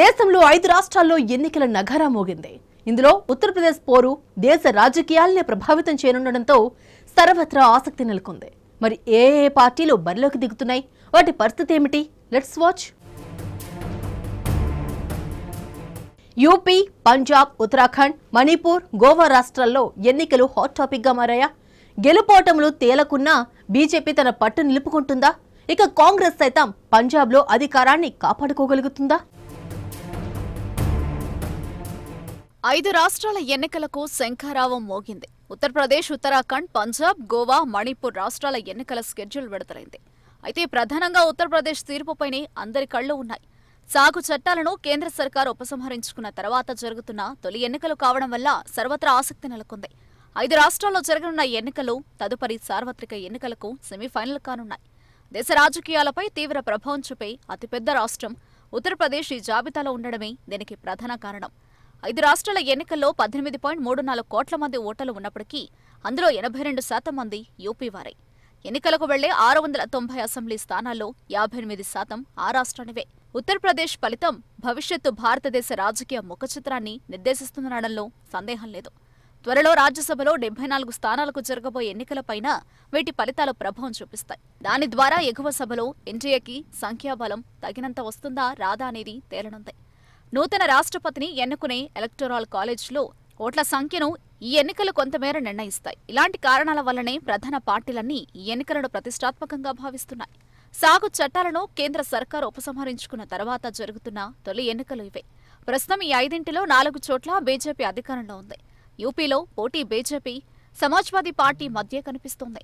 దేశంలో ఐదు రాష్ట్రాల్లో ఎన్నికల నగరా మోగింది ఇందులో ఉత్తరప్రదేశ్ పోరు దేశ రాజకీయాలనే ప్రభావితం చేయనుండటంతో సర్వత్రా ఆసక్తి నెలకొంది మరి ఏ ఏ పార్టీలు బరిలోకి దిగుతున్నాయి వాటి పరిస్థితి ఏమిటి let's watch UP Punjab Uttarakhand Manipur Goa రాష్ట్రాల్లో ఎన్నికలు హాట్ టాపిక్గా మారాయా గెలుపోటములు తేలకున్నా బీజేపీ తన పట్టు నిలుపుకుంటుందా ఇక కాంగ్రెస్ సైతం పంజాబ్లో అధికారాన్ని కాపాడుకోగలుగుతుందా ఐదు రాష్ట్రాల ఎన్నికలకు శంఖారావం మోగింది ఉత్తరప్రదేశ్ ఉత్తరాఖండ్ పంజాబ్ గోవా మణిపూర్ రాష్ట్రాల ఎన్నికల స్కెడ్యూల్ విడుదలైంది అయితే ప్రధానంగా ఉత్తరప్రదేశ్ తీర్పుపైనే అందరి కళ్ళు ఉన్నాయి సాగు చట్టాలను కేంద్ర సర్కార్ ఉపసంహరించుకున్న తర్వాత జరుగుతున్న తొలి ఎన్నికలు కావడం వల్ల సర్వత్రా ఆసక్తి నెలకొంది ఐదు రాష్ట్రాల్లో జరగనున్న ఎన్నికలు తదుపరి సార్వత్రిక ఎన్నికలకు సెమీఫైనల్ కానున్నాయి దేశ రాజకీయాలపై తీవ్ర ప్రభావం చూపే అతిపెద్ద రాష్ట్రం ఉత్తరప్రదేశ్ ఈ జాబితాలో ఉండడమే దీనికి ప్రధాన కారణం ఐదు రాష్ట్రాల ఎన్నికల్లో పద్దెనిమిది పాయింట్ మూడు నాలుగు కోట్ల మంది ఓటర్లు ఉన్నప్పటికీ అందులో ఎనభై రెండు శాతం మంది యూపీ వారే ఎన్నికలకు వెళ్లే ఆరు వందల తొంభై అసెంబ్లీ స్థానాల్లో యాభై ఎనిమిది శాతం ఆ రాష్ట్రానివే ఉత్తరప్రదేశ్ ఫలితం భవిష్యత్తు భారతదేశ రాజకీయ ముఖచిత్రాన్ని నిర్దేశిస్తుందనడంలో సందేహం లేదు త్వరలో రాజ్యసభలో డెబ్బై నాలుగు స్థానాలకు జరగబోయే ఎన్నికలపైన వీటి ఫలితాలు ప్రభావం చూపిస్తాయి దాని ద్వారా ఎగువ సభలో ఎన్టీఏకి సంఖ్యాబలం తగినంత వస్తుందా రాదా అనేది తేలనుంది నూతన రాష్ట్రపతిని ఎన్నుకునే ఎలక్టోరల్ కాలేజ్లో ఓట్ల సంఖ్యను ఈ ఎన్నికలు కొంతమేర నిర్ణయిస్తాయి ఇలాంటి కారణాల వల్లనే ప్రధాన పార్టీలన్నీ ఈ ఎన్నికలను ప్రతిష్టాత్మకంగా భావిస్తున్నాయి సాగు చట్టాలను కేంద్ర సర్కార్ ఉపసంహరించుకున్న తర్వాత జరుగుతున్న తొలి ఎన్నికలు ఇవే ప్రస్తుతం ఈ ఐదింటిలో నాలుగు చోట్ల బీజేపీ అధికారంలో ఉంది యూపీలో పోటీ బీజేపీ సమాజ్వాదీ పార్టీ మధ్య కనిపిస్తోంది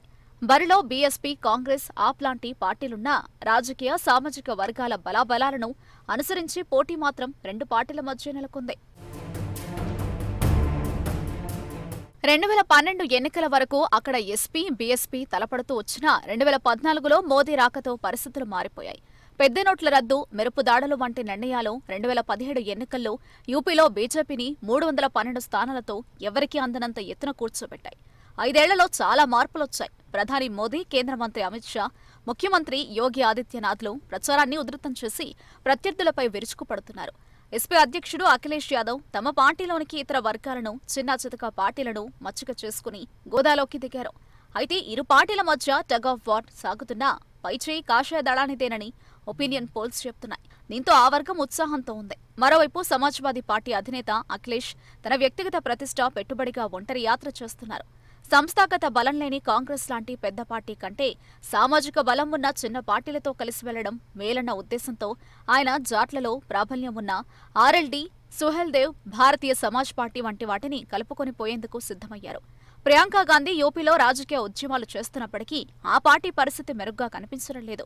బరిలో బీఎస్పీ కాంగ్రెస్ ఆప్ లాంటి పార్టీలున్నా రాజకీయ సామాజిక వర్గాల బలాబలాలను అనుసరించి పోటీ మాత్రం రెండు పార్టీల మధ్య నెలకొంది రెండు వేల పన్నెండు ఎన్నికల వరకు అక్కడ ఎస్పీ బీఎస్పీ తలపడుతూ వచ్చినా రెండు వేల పద్నాలుగులో మోదీ రాకతో పరిస్థితులు మారిపోయాయి పెద్ద నోట్ల రద్దు మెరుపు దాడులు వంటి నిర్ణయాలు రెండు వేల పదిహేడు ఎన్నికల్లో యూపీలో బీజేపీని మూడు వందల పన్నెండు స్థానాలతో ఎవరికీ అందనంత ఎత్తున కూర్చోబెట్టాయి ఐదేళ్లలో చాలా మార్పులొచ్చాయి ప్రధాని మోదీ కేంద్ర మంత్రి అమిత్ షా ముఖ్యమంత్రి యోగి ఆదిత్యనాథ్లు ప్రచారాన్ని ఉధృతం చేసి ప్రత్యర్థులపై విరుచుకుపడుతున్నారు ఎస్పీ అధ్యక్షుడు అఖిలేష్ యాదవ్ తమ పార్టీలోనికి ఇతర వర్గాలను చిన్న చితక పార్టీలను మచ్చిక చేసుకుని గోదాలోకి దిగారు అయితే ఇరు పార్టీల మధ్య టగ్ ఆఫ్ వార్ సాగుతున్నా పైచేయి కాషాయ దళానిదేనని ఒపీనియన్ పోల్స్ చెప్తున్నాయి దీంతో ఆ వర్గం ఉత్సాహంతో ఉంది మరోవైపు సమాజ్వాదీ పార్టీ అధినేత అఖిలేష్ తన వ్యక్తిగత ప్రతిష్ట పెట్టుబడిగా ఒంటరి యాత్ర చేస్తున్నారు సంస్థాగత బలం లేని కాంగ్రెస్ లాంటి పెద్ద పార్టీ కంటే సామాజిక బలం ఉన్న చిన్న పార్టీలతో కలిసి వెళ్లడం మేలన్న ఉద్దేశంతో ఆయన జాట్లలో ప్రాబల్యం ఉన్న RLD Suheldev Bharatiya Samaj Party వంటి వాటిని కలుపుకొని పోయేందుకు సిద్ధమయ్యారు ప్రియాంక గాంధీ యూపీలో రాజకీయ ఉద్యమాలు చేస్తున్నప్పటికీ ఆ పార్టీ పరిస్థితి మెరుగ్గా కనిపించడం లేదు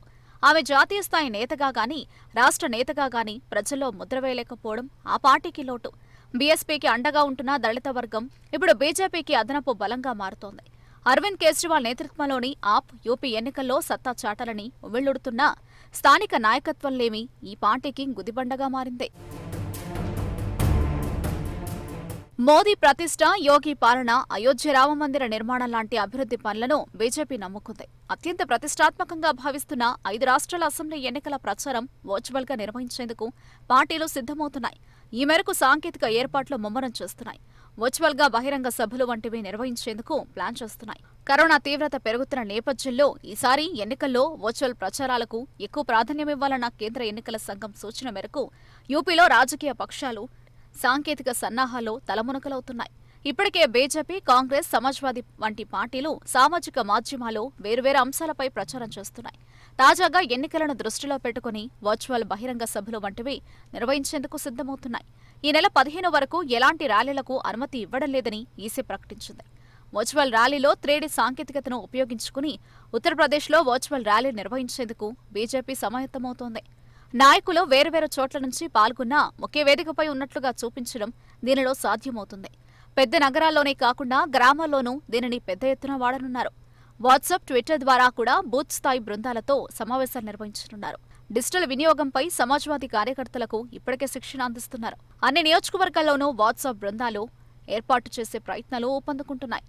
ఆమె జాతీయ స్థాయి నేతగా గాని రాష్ట్ర నేతగా గాని ప్రజల్లో ముద్రవేయలేకపోవడం ఆ పార్టీకి లోటు బీఎస్పీకి అండగా ఉంటున్న దళిత వర్గం ఇప్పుడు బీజేపీకి అదనపు బలంగా మారుతోంది అరవింద్ కేజ్రీవాల్ నేతృత్వంలోని ఆప్ యూపీ ఎన్నికల్లో సత్తా చాటాలని ఉవ్విళ్లుడుతున్న స్థానిక నాయకత్వం లేమి ఈ పార్టీకి గుదిబండగా మారింది మోదీ ప్రతిష్ట యోగి పాలన అయోధ్య రామమందిర నిర్మాణం లాంటి అభివృద్ధి పనులను బీజేపీ నమ్ముకుంది అత్యంత ప్రతిష్టాత్మకంగా భావిస్తున్న ఐదు రాష్ట్రాల అసెంబ్లీ ఎన్నికల ప్రచారం వర్చువల్గా నిర్వహించేందుకు పార్టీలు సిద్ధమవుతున్నాయి ఈ మేరకు సాంకేతిక ఏర్పాట్లు ముమ్మరం చేస్తున్నాయి వర్చువల్ గా బహిరంగ సభలు వంటివి నిర్వహించేందుకు ప్లాన్ చేస్తున్నాయి కరోనా తీవ్రత పెరుగుతున్న నేపథ్యంలో ఈసారి ఎన్నికల్లో వర్చువల్ ప్రచారాలకు ఎక్కువ ప్రాధాన్యం ఇవ్వాలన్న కేంద్ర ఎన్నికల సంఘం సూచన మేరకు యూపీలో రాజకీయ పక్షాలు సాంకేతిక సన్నాహాలు తలమునకలవుతున్నాయి ఇప్పటికే బీజేపీ కాంగ్రెస్ సమాజ్వాదీ వంటి పార్టీలు సామాజిక మాధ్యమాల్లో వేర్వేరు అంశాలపై ప్రచారం చేస్తున్నాయి తాజాగా ఎన్నికలను దృష్టిలో పెట్టుకుని వర్చువల్ బహిరంగ సభలు వంటివి నిర్వహించేందుకు సిద్ధమవుతున్నాయి ఈ నెల పదిహేను వరకు ఎలాంటి ర్యాలీలకు అనుమతి ఇవ్వడం లేదని ఈసీ ప్రకటించింది వర్చువల్ ర్యాలీలో త్రీడీ సాంకేతికతను ఉపయోగించుకుని ఉత్తరప్రదేశ్లో వర్చువల్ ర్యాలీ నిర్వహించేందుకు బీజేపీ సమాయత్తమవుతోంది నాయకులు వేర్వేరు చోట్ల నుంచి పాల్గొన్నా ఒకే వేదికపై ఉన్నట్లుగా చూపించడం దీనిలో సాధ్యమవుతుంది పెద్ద నగరాల్లోనే కాకుండా గ్రామాల్లోనూ దీనిని పెద్ద ఎత్తున వాడనున్నారు వాట్సాప్ ట్విట్టర్ ద్వారా కూడా బూత్ స్థాయి బృందాలతో సమావేశాలు నిర్వహించనున్నారు డిజిటల్ వినియోగంపై సమాజ్వాదీ కార్యకర్తలకు ఇప్పటికే శిక్షణ అందిస్తున్నారు అన్ని నియోజకవర్గాల్లోనూ వాట్సాప్ బృందాలు ఏర్పాటు చేసే ప్రయత్నాలు ఊపందుకుంటున్నాయి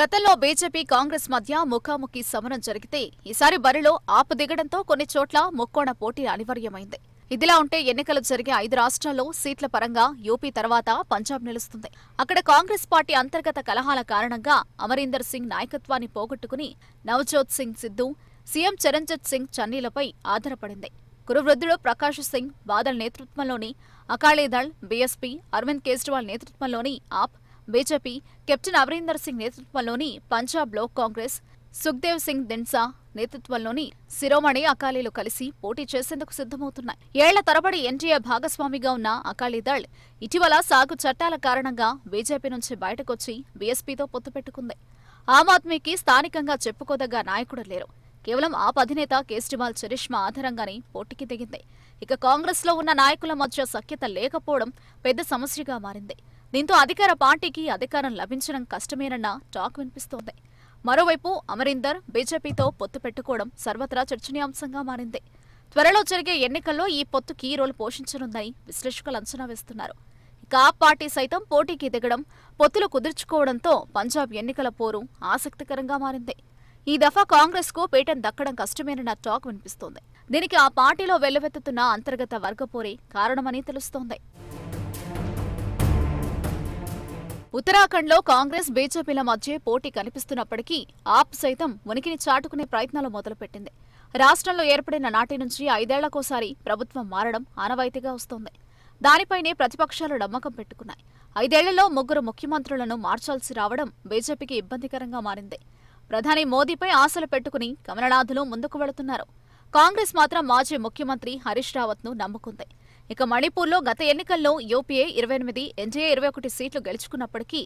గతంలో బీజేపీ కాంగ్రెస్ మధ్య ముఖాముఖి సమరం జరిగితే ఈసారి బరిలో ఆపు దిగడంతో కొన్ని చోట్ల ముక్కోణ పోటీ అనివార్యమైంది ఇదిలా ఉంటే ఎన్నికలు జరిగే ఐదు రాష్ట్రాల్లో సీట్ల పరంగా యూపీ తర్వాత పంజాబ్ నిలుస్తుంది అక్కడ కాంగ్రెస్ పార్టీ అంతర్గత కలహాల కారణంగా అమరీందర్ సింగ్ నాయకత్వాన్ని పోగొట్టుకుని నవజోత్ సింగ్ సిద్ధు సీఎం చరణ్జిత్ సింగ్ చన్నీలపై ఆధారపడింది కురువృద్ధుడు ప్రకాష్ సింగ్ బాదల్ నేతృత్వంలోని అకాళీదళ్ బీఎస్పీ అరవింద్ కేజ్రీవాల్ నేతృత్వంలోని ఆప్ బీజేపీ కెప్టెన్ అమరీందర్ సింగ్ నేతృత్వంలోని పంజాబ్ లోక్ కాంగ్రెస్ సుఖ్దేవ్ సింగ్ దిన్సా నేతృత్వంలోని శిరోమణి అకాలీలు కలిసి పోటీ చేసేందుకు సిద్ధమవుతున్నాయి ఏళ్ల తరబడి ఎన్టీఏ భాగస్వామిగా ఉన్న అకాలీదళ్ ఇటీవల సాగు చట్టాల కారణంగా బీజేపీ నుంచి బయటకొచ్చి బీఎస్పీతో పొత్తు పెట్టుకుంది ఆమ్ ఆద్మీకి స్థానికంగా చెప్పుకోదగ్గ నాయకుడు లేరు కేవలం ఆప్ అధినేత కేజ్రీవాల్ చరిష్మా ఆధారంగానే పోటీకి దిగింది ఇక కాంగ్రెస్ లో ఉన్న నాయకుల మధ్య సఖ్యత లేకపోవడం పెద్ద సమస్యగా మారింది దీంతో అధికార పార్టీకి అధికారం లభించడం కష్టమేనన్న టాక్ వినిపిస్తోంది మరోవైపు అమరీందర్ బీజేపీతో పొత్తు పెట్టుకోవడం సర్వత్రా చర్చనీయాంశంగా మారింది త్వరలో జరిగే ఎన్నికల్లో ఈ పొత్తు కీ రోల్ పోషించనుందని విశ్లేషకులు అంచనా వేస్తున్నారు ఇక పార్టీ సైతం పోటీకి దిగడం పొత్తులు కుదుర్చుకోవడంతో పంజాబ్ ఎన్నికల పోరు ఆసక్తికరంగా మారింది ఈ దఫా కాంగ్రెస్ కు పీఠం దక్కడం కష్టమేనన్న టాక్ వినిపిస్తోంది దీనికి ఆ పార్టీలో వెల్లువెత్తుతున్న అంతర్గత వర్గపోరే కారణమని తెలుస్తోంది ఉత్తరాఖండ్లో కాంగ్రెస్ బీజేపీల మధ్య పోటీ కనిపిస్తున్నప్పటికీ ఆప్ సైతం ఉనికిని చాటుకునే ప్రయత్నాలు మొదలుపెట్టింది రాష్ట్రంలో ఏర్పడిన నాటి నుంచి ఐదేళ్లకోసారి ప్రభుత్వం మారడం ఆనవాయితీగా వస్తోంది దానిపైనే ప్రతిపక్షాలు నమ్మకం పెట్టుకున్నాయి ఐదేళ్లలో ముగ్గురు ముఖ్యమంత్రులను మార్చాల్సి రావడం బీజేపీకి ఇబ్బందికరంగా మారింది ప్రధాని మోదీపై ఆశలు పెట్టుకుని కమలనాథులు ముందుకు వెళుతున్నారు కాంగ్రెస్ మాత్రం మాజీ ముఖ్యమంత్రి హరీష్ రావత్ను నమ్ముకుంది ఇక మణిపూర్లో గత ఎన్నికల్లో యూపీఏ ఇరవై ఎనిమిది ఎన్డీఏ ఇరవై ఒకటి సీట్లు గెలుచుకున్నప్పటికీ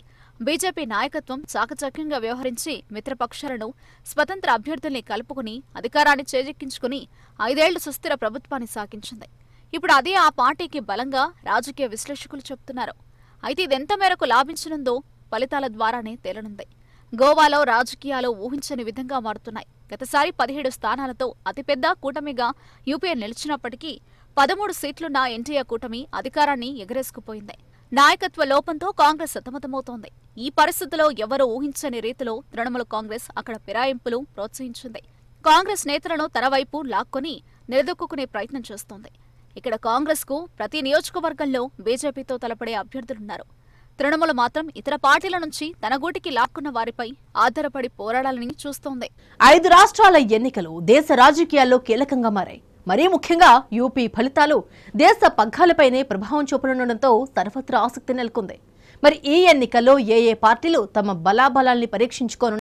బీజేపీ నాయకత్వం చాకచక్యంగా వ్యవహరించి మిత్రపక్షాలను స్వతంత్ర అభ్యర్థుల్ని కలుపుకుని అధికారాన్ని చేజెక్కించుకుని ఐదేళ్లు సుస్థిర ప్రభుత్వాన్ని సాగించింది ఇప్పుడు అదే ఆ పార్టీకి బలంగా రాజకీయ విశ్లేషకులు చెబుతున్నారు అయితే ఇది ఎంత మేరకు లాభించనుందో ఫలితాల ద్వారానే తేలనుంది గోవాలో రాజకీయాలు ఊహించని విధంగా మారుతున్నాయి గతసారి పదిహేడు స్థానాలతో అతిపెద్ద కూటమిగా యూపీఏ నిలిచినప్పటికీ పదమూడు సీట్లున్న ఎన్టీఏ కూటమి అధికారాన్ని ఎగరేసుకుపోయింది నాయకత్వ లోపంతో కాంగ్రెస్ సతమతమవుతోంది ఈ పరిస్థితిలో ఎవరూ ఊహించని రీతిలో తృణమూల కాంగ్రెస్ అక్కడ ఫిరాయింపులు ప్రోత్సహించింది కాంగ్రెస్ నేతలను తరవైపు లాక్కొని నిలదొక్కునే ప్రయత్నం చేస్తోంది ఇక్కడ కాంగ్రెస్కు ప్రతి నియోజకవర్గంలో బీజేపీతో తలపడే అభ్యర్థులున్నారు తృణమూల మాత్రం ఇతర పార్టీల నుంచి తన గూటికి లాక్కున్న వారిపై ఆధారపడి పోరాడాలని చూస్తోంది ఐదు రాష్ట్రాల ఎన్నికలు దేశ రాజకీయాల్లో కీలకంగా మారాయి మరీ ముఖ్యంగా యూపీ ఫలితాలు దేశ పగ్గాలపైనే ప్రభావం చూపనుండటంతో సర్వత్రా ఆసక్తి నెలకొంది మరి ఈ ఎన్నికల్లో ఏ ఏ పార్టీలు తమ బలాబలాల్ని పరీక్షించుకోను